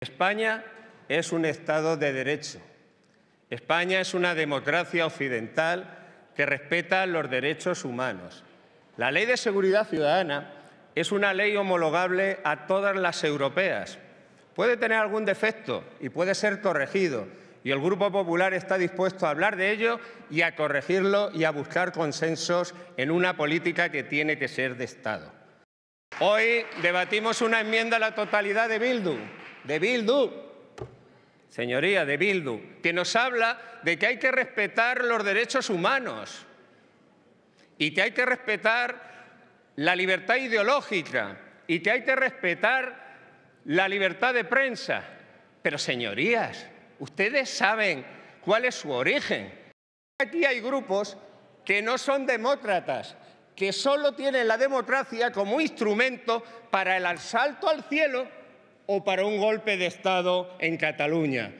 España es un Estado de derecho. España es una democracia occidental que respeta los derechos humanos. La Ley de Seguridad Ciudadana es una ley homologable a todas las europeas. Puede tener algún defecto y puede ser corregido. Y el Grupo Popular está dispuesto a hablar de ello y a corregirlo y a buscar consensos en una política que tiene que ser de Estado. Hoy debatimos una enmienda a la totalidad de Bildu de Bildu, señoría, de Bildu, que nos habla de que hay que respetar los derechos humanos y que hay que respetar la libertad ideológica y que hay que respetar la libertad de prensa. Pero señorías, ustedes saben cuál es su origen. Aquí hay grupos que no son demócratas, que solo tienen la democracia como instrumento para el asalto al cielo o para un golpe de Estado en Cataluña.